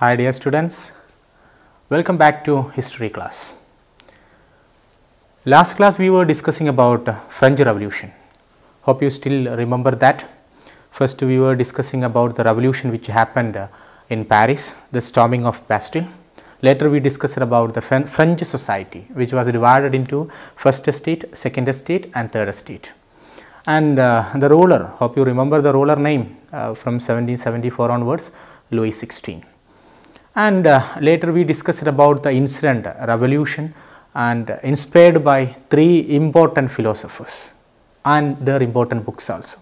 Hi dear students, welcome back to history class. Last class we were discussing about uh, French Revolution. Hope you still remember that. First we were discussing about the revolution which happened uh, in Paris, the storming of Bastille. Later we discussed about the French society which was divided into first estate, second estate and third estate. And uh, the ruler, hope you remember the ruler name uh, from 1774 onwards, Louis XVI and uh, later we discussed about the incident revolution and inspired by three important philosophers and their important books also.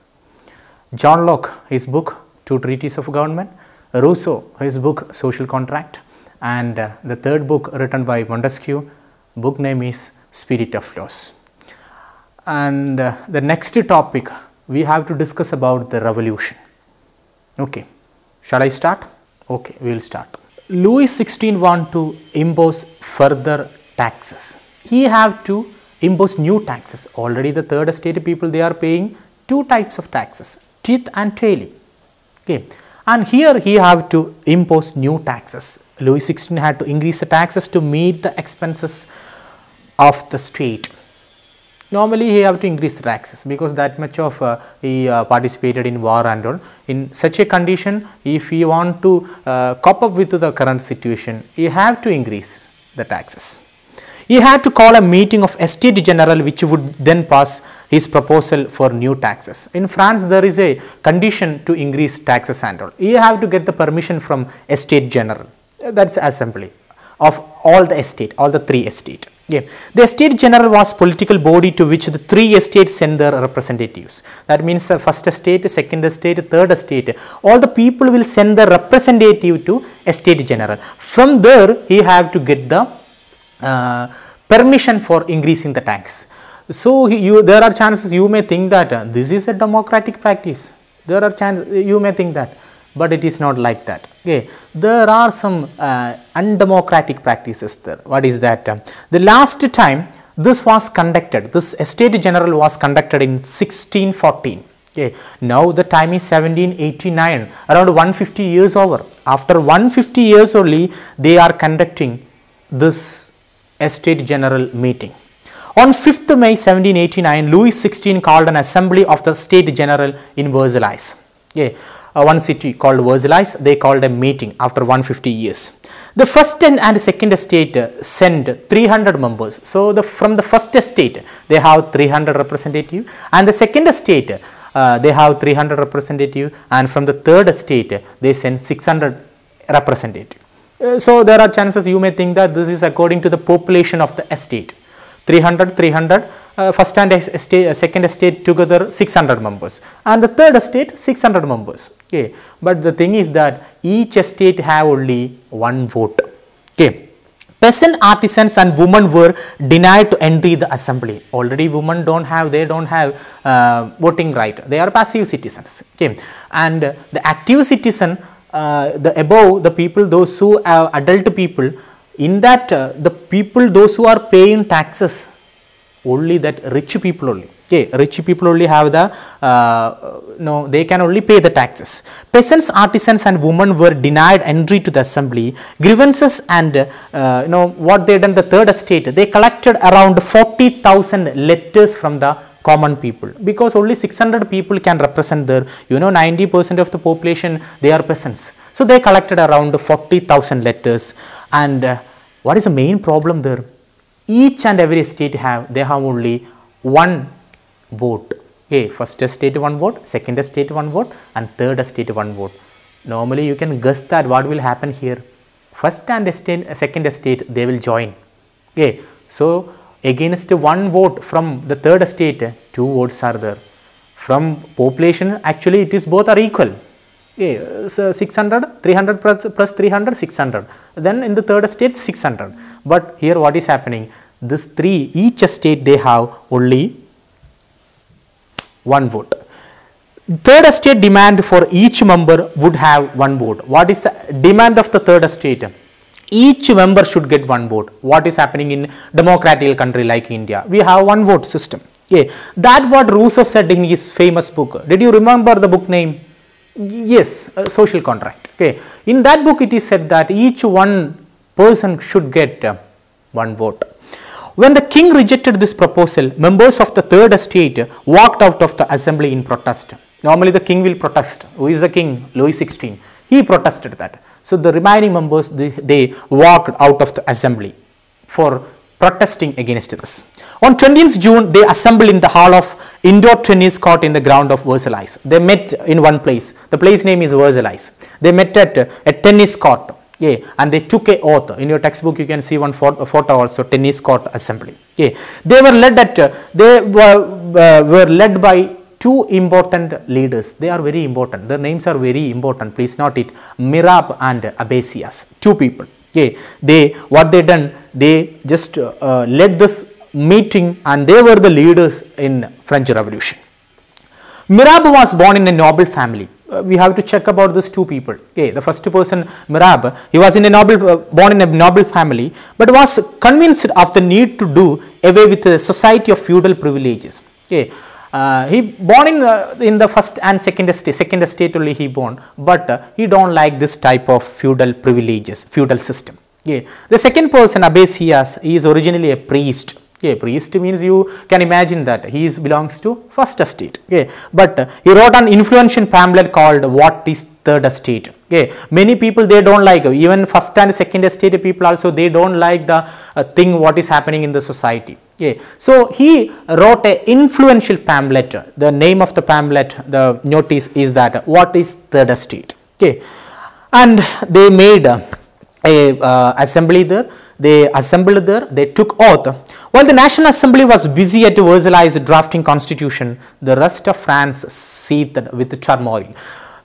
John Locke his book Two Treaties of Government, Rousseau his book Social Contract and uh, the third book written by Montesquieu book name is Spirit of Laws. And uh, the next topic we have to discuss about the revolution. Okay. Shall I start? Okay, we will start. Louis XVI want to impose further taxes. He have to impose new taxes. Already the third estate people they are paying two types of taxes, teeth and tailing. Okay. And here he have to impose new taxes. Louis XVI had to increase the taxes to meet the expenses of the state normally he have to increase taxes because that much of uh, he uh, participated in war and all. In such a condition, if he want to uh, up with the current situation, he have to increase the taxes. He had to call a meeting of Estate General which would then pass his proposal for new taxes. In France, there is a condition to increase taxes and all. You have to get the permission from Estate General, that is assembly of all the estate, all the three estate. Yeah. The estate general was political body to which the three estates send their representatives. That means the uh, first estate, second estate, third estate. All the people will send the representative to estate general. From there, he have to get the uh, permission for increasing the tax. So, you, there are chances you may think that uh, this is a democratic practice. There are chances you may think that but it is not like that. Okay. There are some uh, undemocratic practices there. What is that? Um, the last time this was conducted, this estate general was conducted in 1614. Okay. Now, the time is 1789, around 150 years over. After 150 years only, they are conducting this estate general meeting. On 5th May 1789, Louis XVI called an assembly of the State General in Versailles. Okay uh, one city called Versailles, they called a meeting after 150 years. The first and second state send 300 members. So, the, from the first state, they have 300 representative and the second state uh, they have 300 representative and from the third state they send 600 representative. Uh, so, there are chances you may think that this is according to the population of the estate. 300, 300, uh, first and estate, second state together 600 members and the third state 600 members okay. But the thing is that each estate have only one vote, okay. Peasant artisans and women were denied to entry the assembly. Already women don't have, they don't have uh, voting right. They are passive citizens, okay. And uh, the active citizen, uh, the above the people, those who are adult people, in that uh, the people, those who are paying taxes, only that rich people only Okay, rich people only have the, uh, no, they can only pay the taxes. Peasants, artisans and women were denied entry to the assembly. Grievances and, uh, you know, what they done the third estate, they collected around 40,000 letters from the common people because only 600 people can represent their, you know, 90 percent of the population, they are peasants. So, they collected around 40,000 letters and uh, what is the main problem there? Each and every state have, they have only one vote. Okay, first state one vote, second state one vote and third state one vote. Normally you can guess that what will happen here. First and state, second state they will join. Okay, so against one vote from the third state two votes are there. From population actually it is both are equal. Okay, so 600, 300 plus, plus 300, 600. Then in the third state 600. But here what is happening? This three each state they have only one vote. Third estate demand for each member would have one vote. What is the demand of the third estate? Each member should get one vote. What is happening in democratic country like India? We have one vote system. Yeah. That what Rousseau said in his famous book. Did you remember the book name? Yes, uh, social contract. Okay. In that book it is said that each one person should get uh, one vote. When the king rejected this proposal, members of the third estate walked out of the assembly in protest. Normally the king will protest. Who is the king? Louis XVI. He protested that. So the remaining members, they, they walked out of the assembly for protesting against this. On 20th June, they assembled in the hall of indoor tennis court in the ground of Versailles. They met in one place. The place name is Versailles. They met at a tennis court yeah, and they took a oath. In your textbook, you can see one photo also, tennis court assembly. Yeah, they were led at, uh, they were, uh, were led by two important leaders. They are very important. Their names are very important. Please note it. Mirab and Abesias, two people. Yeah, they what they done? They just uh, uh led this meeting, and they were the leaders in French Revolution. Mirab was born in a noble family uh, we have to check about these two people. Okay, the first person Mirab, he was in a noble, uh, born in a noble family, but was convinced of the need to do away with the society of feudal privileges. Okay, uh, he born in uh, in the first and second estate, second estate only he born, but uh, he don't like this type of feudal privileges, feudal system. Okay, the second person Abbasias, he is originally a priest. Okay, priest means you can imagine that he is belongs to first estate. Okay, but he wrote an influential pamphlet called "What Is Third Estate." Okay, many people they don't like even first and second estate people also they don't like the uh, thing what is happening in the society. Okay, so he wrote a influential pamphlet. The name of the pamphlet, the notice is that "What Is Third Estate." Okay, and they made a uh, assembly there they assembled there, they took oath. While the National Assembly was busy at Versailles drafting constitution, the rest of France seethed with turmoil.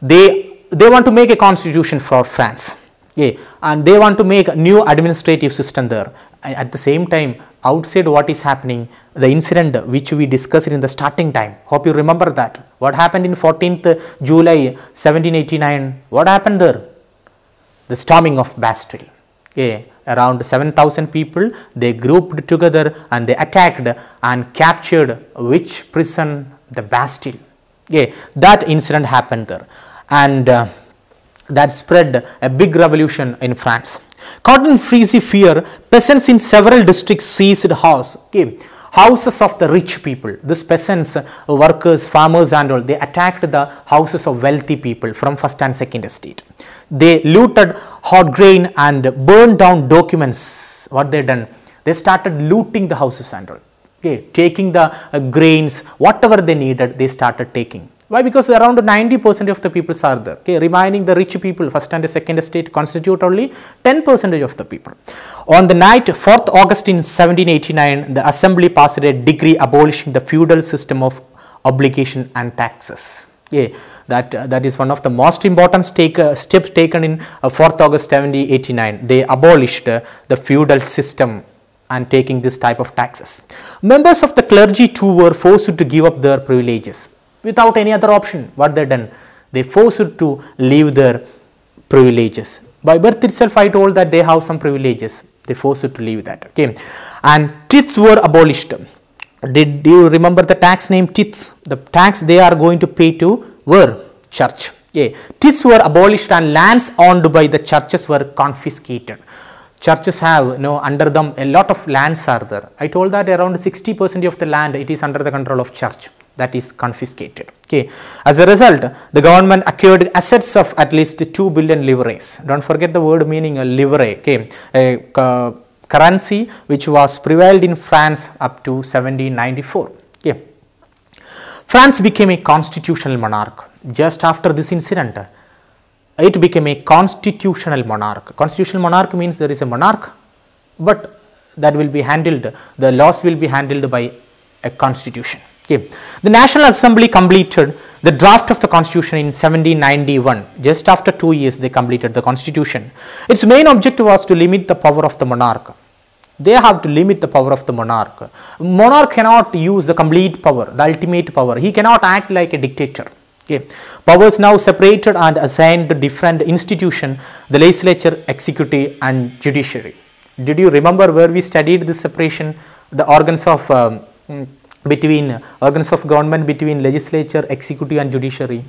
They, they want to make a constitution for France. Yeah, and they want to make a new administrative system there. At the same time, outside what is happening, the incident which we discussed in the starting time, hope you remember that. What happened in 14th July 1789, what happened there? The storming of Bastille. Yeah, around 7000 people they grouped together and they attacked and captured which prison the Bastille yeah that incident happened there and uh, that spread a big revolution in France cotton freezy fear peasants in several districts seized house okay houses of the rich people. These peasants, uh, workers, farmers and all, they attacked the houses of wealthy people from 1st and 2nd estate. They looted hot grain and burned down documents. What they done? They started looting the houses and all. Okay, taking the uh, grains, whatever they needed, they started taking. Why? Because around 90 percent of the peoples are there, okay, remaining the rich people, first and second state constitute only 10 percent of the people. On the night 4th August in 1789, the assembly passed a decree abolishing the feudal system of obligation and taxes. Yeah, that, uh, that is one of the most important stake, uh, steps taken in uh, 4th August 1789. They abolished uh, the feudal system and taking this type of taxes. Members of the clergy too were forced to give up their privileges without any other option. What they done? They forced to leave their privileges. By birth itself, I told that they have some privileges. They forced to leave that. Okay, and tithes were abolished. Did you remember the tax name tithes? The tax they are going to pay to were church. Yeah, tithes were abolished and lands owned by the churches were confiscated churches have you know under them a lot of lands are there i told that around 60 percent of the land it is under the control of church that is confiscated. Okay. As a result, the government acquired assets of at least 2 billion livres. Do not forget the word meaning a uh, livre, okay. a uh, currency which was prevailed in France up to 1794. Okay. France became a constitutional monarch just after this incident. It became a constitutional monarch. Constitutional monarch means there is a monarch, but that will be handled, the laws will be handled by a constitution. Okay. The National Assembly completed the draft of the constitution in 1791 just after two years they completed the constitution its main objective was to limit the power of the monarch they have to limit the power of the monarch monarch cannot use the complete power the ultimate power he cannot act like a dictator okay powers now separated and assigned to different institution the legislature executive and judiciary did you remember where we studied this separation the organs of um, between organs of government between legislature, executive and judiciary.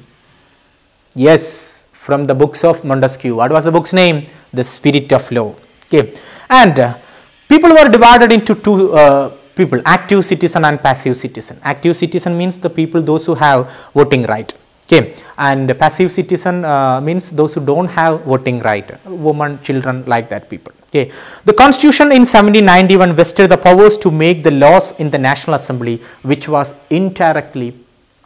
Yes, from the books of Montesquieu. What was the book's name? The Spirit of Law. Okay. And uh, people were divided into two uh, people, active citizen and passive citizen. Active citizen means the people, those who have voting right. Okay. And passive citizen uh, means those who don't have voting right, women, children like that people. Okay. The constitution in 1791 vested the powers to make the laws in the National Assembly which was indirectly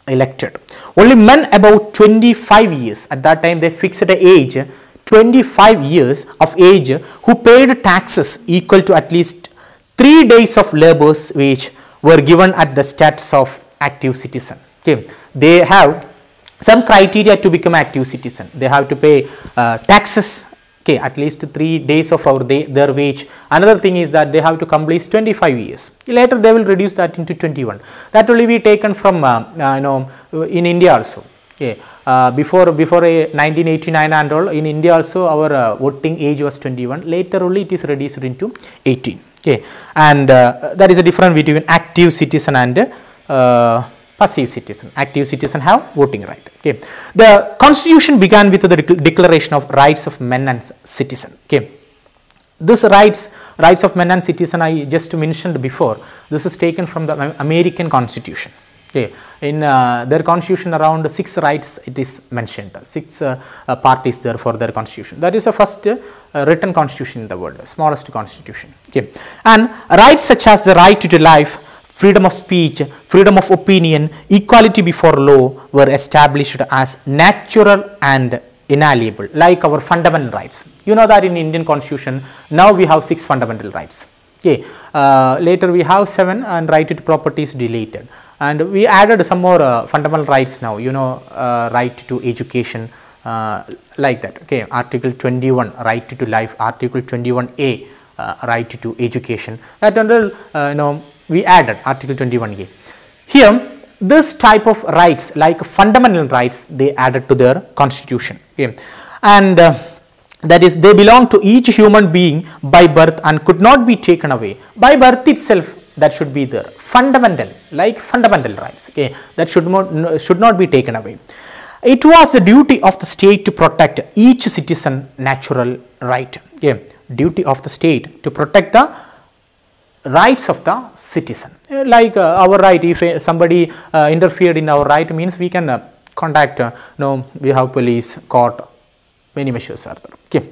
elected. Only men about 25 years at that time they fixed the age 25 years of age who paid taxes equal to at least 3 days of labor's wage were given at the status of active citizen. Okay. They have some criteria to become active citizen. They have to pay uh, taxes okay at least 3 days of our day, their wage another thing is that they have to complete 25 years later they will reduce that into 21 that will be taken from uh, uh, you know uh, in india also okay uh, before before 1989 uh, and all in india also our uh, voting age was 21 later only it is reduced into 18 okay and that is a difference between active citizen and passive citizen. Active citizen have voting right. Okay. The constitution began with the declaration of rights of men and citizen. Okay. This rights, rights of men and citizen I just mentioned before, this is taken from the American constitution. Okay. In uh, their constitution around 6 rights it is mentioned, 6 uh, uh, parties there for their constitution. That is the first uh, written constitution in the world, smallest constitution. Okay. And rights such as the right to life, freedom of speech, freedom of opinion, equality before law were established as natural and inalienable like our fundamental rights. You know that in Indian constitution now we have 6 fundamental rights. Okay. Uh, later we have 7 and right to property is deleted and we added some more uh, fundamental rights now you know uh, right to education uh, like that okay article 21 right to life article 21a uh, right to education that under uh, you know we added article 21a. Here this type of rights like fundamental rights they added to their constitution okay. and uh, that is they belong to each human being by birth and could not be taken away by birth itself that should be there fundamental like fundamental rights okay, that should not should not be taken away it was the duty of the state to protect each citizen natural right okay, duty of the state to protect the rights of the citizen. Uh, like uh, our right, if uh, somebody uh, interfered in our right means we can uh, contact, uh, no, we have police, court, many measures are there. Okay.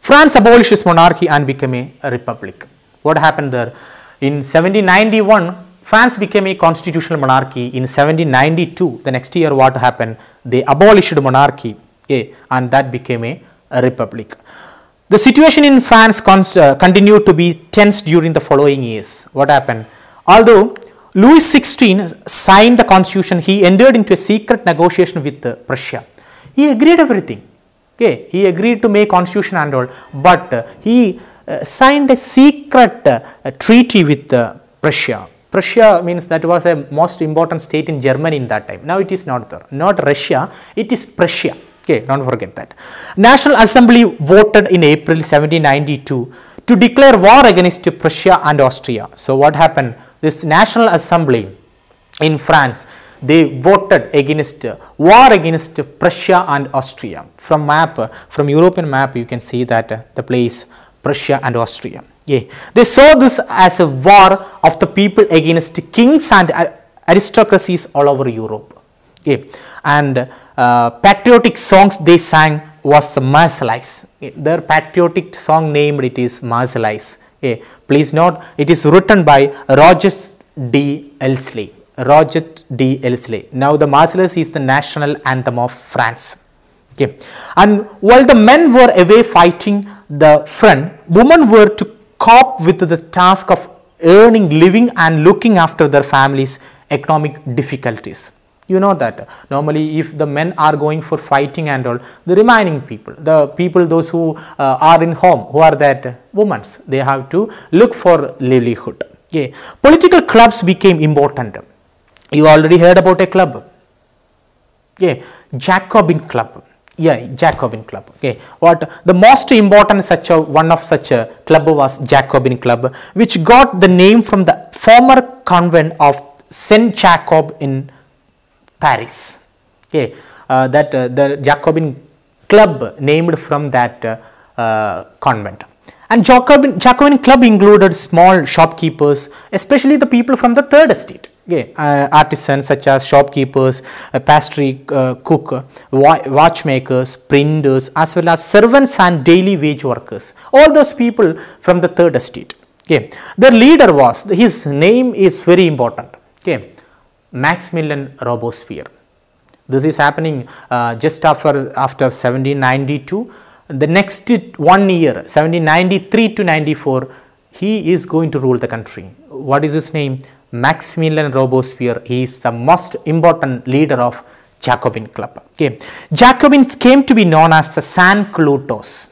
France abolishes monarchy and became a, a republic. What happened there? In 1791, France became a constitutional monarchy. In 1792, the next year what happened? They abolished monarchy yeah, and that became a, a republic. The situation in France uh, continued to be tense during the following years. What happened? Although Louis XVI signed the constitution, he entered into a secret negotiation with uh, Prussia. He agreed everything. Okay, he agreed to make constitution and all, but uh, he uh, signed a secret uh, treaty with uh, Prussia. Prussia means that was a most important state in Germany in that time. Now it is not there, not Russia, it is Prussia. Okay, don't forget that. National Assembly voted in April 1792 to declare war against Prussia and Austria. So what happened? This National Assembly in France, they voted against war against Prussia and Austria. From map, from European map, you can see that the place Prussia and Austria. Yeah. They saw this as a war of the people against kings and aristocracies all over Europe okay. and uh, patriotic songs they sang was Marseillais. Okay. Their patriotic song named it is Marseillais. Okay. Please note it is written by Roger D. Elsley. Roger D. Elsley. Now the Marseillaise is the national anthem of France. Okay. And while the men were away fighting the front, women were to cope with the task of earning living and looking after their families' economic difficulties. You know that normally if the men are going for fighting and all, the remaining people, the people those who uh, are in home, who are that women's, they have to look for livelihood. Okay. Political clubs became important. You already heard about a club. Okay. Jacobin club. Yeah, Jacobin club. Okay. What the most important such a one of such a club was Jacobin club, which got the name from the former convent of Saint Jacob in Paris. Okay, uh, that uh, the Jacobin club named from that uh, uh, convent. And Jacobin, Jacobin club included small shopkeepers, especially the people from the third estate. Okay, uh, artisans such as shopkeepers, pastry cook, wa watchmakers, printers, as well as servants and daily wage workers. All those people from the third estate. Okay. The leader was, his name is very important. Okay. Maximilian Robosphere. This is happening uh, just after, after 1792. The next one year, 1793 to 94, he is going to rule the country. What is his name? Maximilian Robespierre. He is the most important leader of Jacobin club. Okay. Jacobins came to be known as the San Clutos.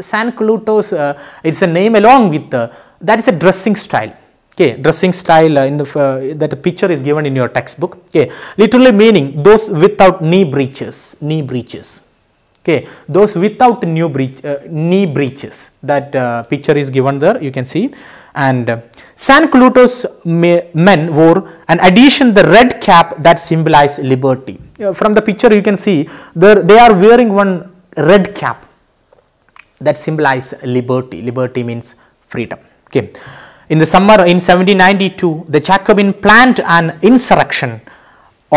San Clutos, uh, it's a name along with the, that is a dressing style okay dressing style uh, in the uh, that picture is given in your textbook okay literally meaning those without knee breeches knee breeches okay those without new breech uh, knee breeches that uh, picture is given there you can see and uh, san cluto's men wore an addition the red cap that symbolize liberty uh, from the picture you can see they are wearing one red cap that symbolize liberty liberty means freedom okay in the summer in 1792, the Jacobin planned an insurrection.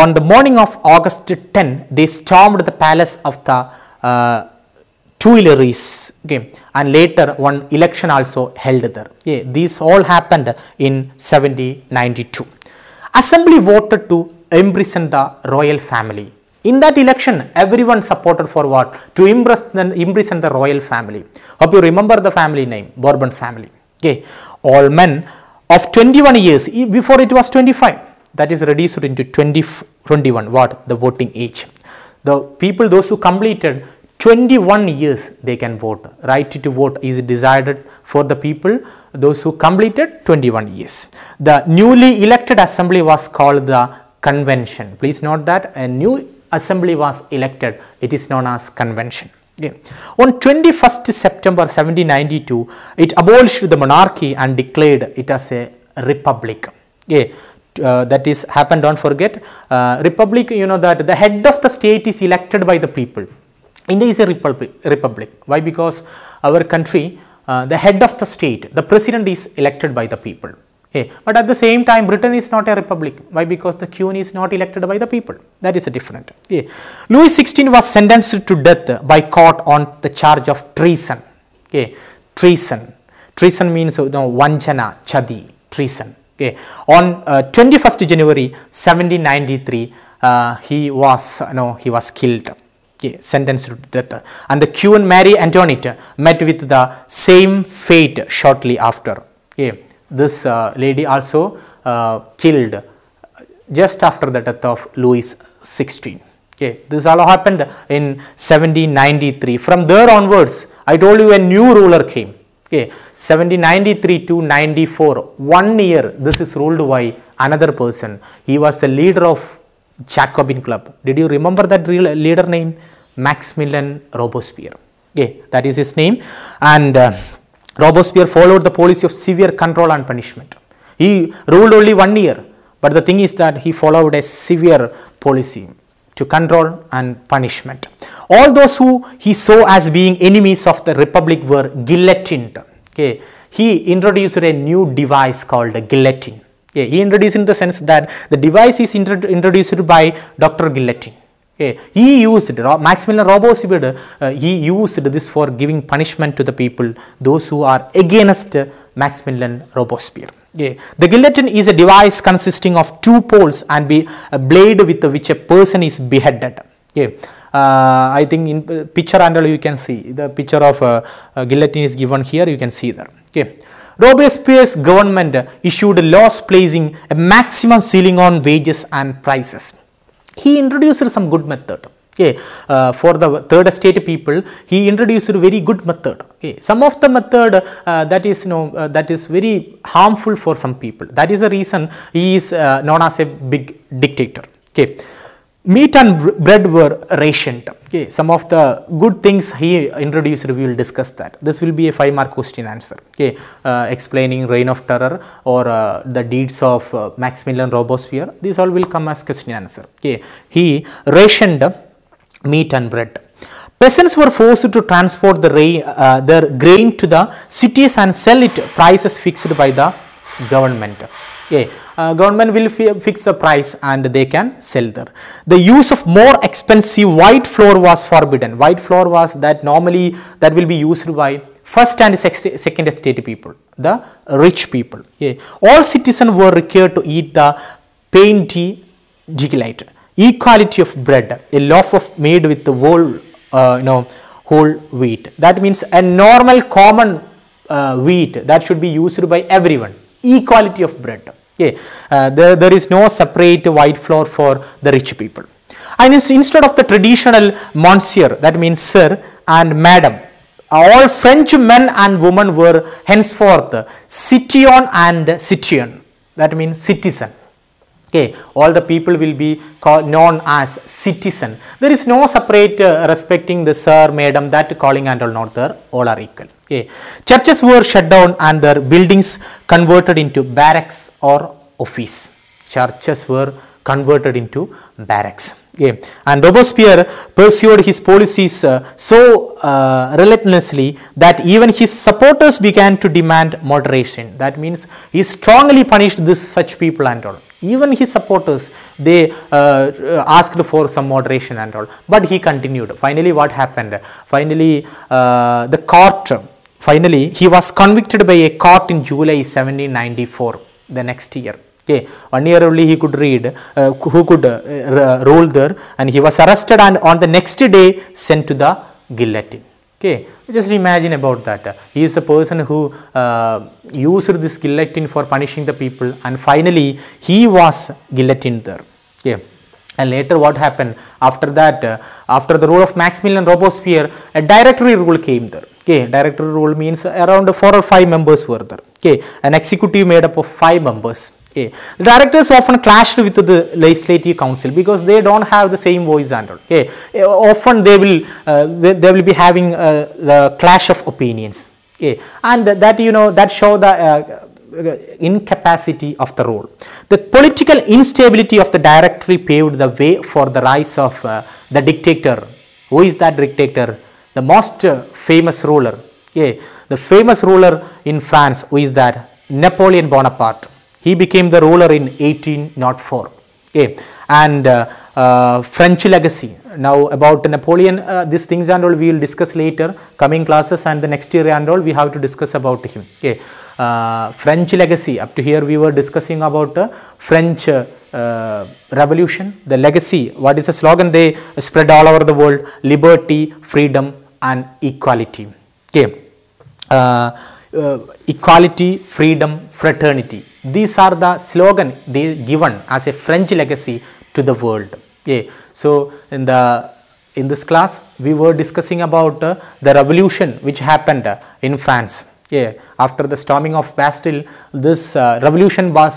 On the morning of August 10, they stormed the palace of the uh, Tuileries okay, and later one election also held there. Yeah, these all happened in 1792. Assembly voted to imprison the royal family. In that election, everyone supported for what? To imprison, imprison the royal family. Hope you remember the family name, Bourbon family. Okay. All men of 21 years, before it was 25, that is reduced into 20, 21, what? The voting age. The people, those who completed 21 years, they can vote. Right to vote is desired for the people, those who completed 21 years. The newly elected assembly was called the convention. Please note that a new assembly was elected. It is known as convention. On 21st September 1792, it abolished the monarchy and declared it as a republic. Uh, that is happened don't forget uh, republic you know that the head of the state is elected by the people india is a republic republic why because our country uh, the head of the state the president is elected by the people Okay. But at the same time Britain is not a republic. Why? Because the Queen is not elected by the people. That is a different. Okay. Louis XVI was sentenced to death by court on the charge of treason. Okay. Treason. Treason means you know, vanchana, chadi, treason. Okay. On uh, 21st January 1793, uh, he was you know, he was killed. Okay, sentenced to death and the Queen Mary Antoinette met with the same fate shortly after. Okay this uh, lady also uh, killed just after the death of Louis XVI. Okay. This all happened in 1793. From there onwards, I told you a new ruler came. Okay. 1793 to 94, one year this is ruled by another person. He was the leader of Jacobin Club. Did you remember that leader name? Maximilian Robespierre. Okay. That is his name. And uh, Robespierre followed the policy of severe control and punishment. He ruled only one year, but the thing is that he followed a severe policy to control and punishment. All those who he saw as being enemies of the republic were guillotined. Okay. He introduced a new device called guillotine. Okay. He introduced in the sense that the device is introduced by Dr. Guillotine. Okay. He used, Maximilian Robespierre, uh, he used this for giving punishment to the people, those who are against Maximilian Robespierre. Okay. The guillotine is a device consisting of two poles and be, a uh, blade with which a person is beheaded. Okay. Uh, I think in uh, picture under you can see, the picture of uh, uh guillotine is given here, you can see there. Okay. Robespierre's government issued laws placing a maximum ceiling on wages and prices he introduced some good method. Okay. Uh, for the third estate people, he introduced a very good method. Okay. Some of the method uh, that is you know uh, that is very harmful for some people. That is the reason he is uh, known as a big dictator. Okay meat and bread were rationed okay some of the good things he introduced we will discuss that this will be a five mark question answer okay uh, explaining reign of terror or uh, the deeds of uh, maximilian robespierre these all will come as question answer okay he rationed meat and bread peasants were forced to transport the uh, their grain to the cities and sell it prices fixed by the government okay uh, government will fix the price and they can sell there. The use of more expensive white flour was forbidden. White flour was that normally that will be used by first and second estate people, the rich people. All citizens were required to eat the pain tea Equality of bread, a loaf of made with the whole, uh, you know, whole wheat. That means a normal common uh, wheat that should be used by everyone. Equality of bread. Okay. Uh, there, there is no separate white floor for the rich people. And instead of the traditional monsieur, that means sir and madam, all French men and women were henceforth citoyen and citoyen, that means citizen. Okay. All the people will be called, known as citizen. There is no separate uh, respecting the sir, madam, that calling and all not there, all are equal. Okay. Churches were shut down and their buildings converted into barracks or office. Churches were converted into barracks. Okay. And Robespierre pursued his policies uh, so uh, relentlessly that even his supporters began to demand moderation. That means he strongly punished this such people and all. Even his supporters, they uh, asked for some moderation and all. But he continued. Finally, what happened? Finally, uh, the court Finally, he was convicted by a court in July 1794, the next year. Okay, one year only he could read, uh, who could uh, rule there, and he was arrested and on the next day sent to the guillotine. Okay, just imagine about that. He is the person who uh, used this guillotine for punishing the people, and finally he was guillotined there. Okay. And later what happened? After that, uh, after the rule of Maximilian Robespierre, a directory rule came there okay director role means around four or five members were there okay an executive made up of five members Okay. The directors often clashed with the legislative council because they don't have the same voice and Okay. Eh, often they will uh, they will be having uh, the clash of opinions. Okay. And that you know that show the uh, incapacity of the role. The political instability of the directory paved the way for the rise of the dictator. Who is that dictator? the most famous ruler, yeah, the famous ruler in France who is that Napoleon Bonaparte. He became the ruler in 1804. Yeah. And uh, uh, French legacy. Now about Napoleon, uh, these things and all we will discuss later, coming classes and the next year and all we have to discuss about him. Okay. Uh, French legacy, up to here we were discussing about uh, French uh, revolution, the legacy, what is the slogan they spread all over the world, liberty, freedom, and equality. Okay. Uh, uh, equality, freedom, fraternity. These are the slogan they given as a French legacy to the world. Okay. So, in the in this class we were discussing about uh, the revolution which happened uh, in France. Yeah, after the storming of Bastille, this uh, revolution was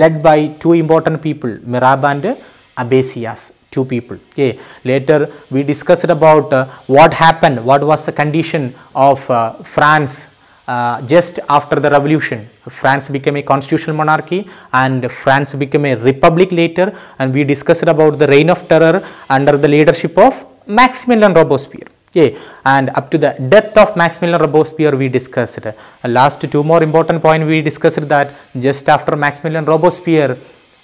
led by two important people, Mirabeau and uh, Abesias, two people. Okay. Later we discussed about uh, what happened, what was the condition of uh, France uh, just after the revolution. France became a constitutional monarchy and France became a republic later and we discussed about the reign of terror under the leadership of Maximilian Robespierre. Okay. And up to the death of Maximilian Robespierre we discussed. Uh, last two more important point we discussed that just after Maximilian Robespierre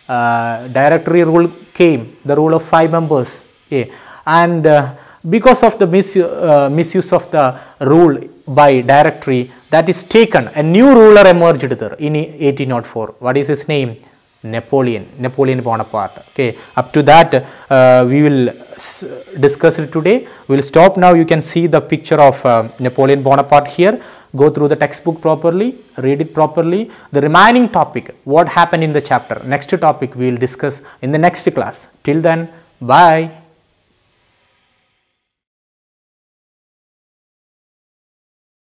uh, directory rule came, the rule of 5 members A and uh, because of the misuse, uh, misuse of the rule by directory that is taken a new ruler emerged there in 1804. What is his name? Napoleon, Napoleon Bonaparte. Okay, up to that uh, we will discuss it today. We will stop now. You can see the picture of uh, Napoleon Bonaparte here go through the textbook properly, read it properly. The remaining topic, what happened in the chapter, next topic we will discuss in the next class. Till then, bye.